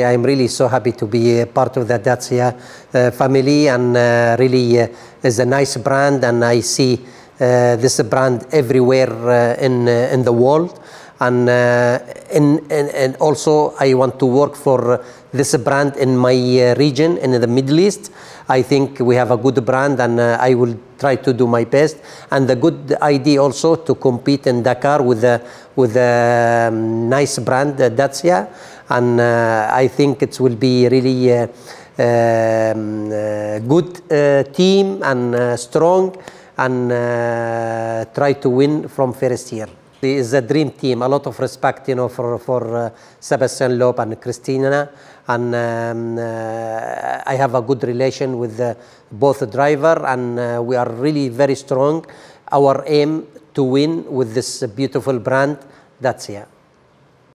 I'm really so happy to be part of the Dacia uh, family and uh, really uh, is a nice brand and I see uh, this brand everywhere uh, in, uh, in the world and, uh, in, in, and also I want to work for this brand in my uh, region in the Middle East. I think we have a good brand and uh, I will try to do my best. And the good idea also to compete in Dakar with a, uh, with a um, nice brand, uh, Dacia. And uh, I think it will be really uh, um, good team and strong and try to win from first year is a dream team. A lot of respect, you know, for for uh, Sebastian Loeb and Christina, and um, uh, I have a good relation with uh, both driver, and uh, we are really very strong. Our aim to win with this beautiful brand. That's here.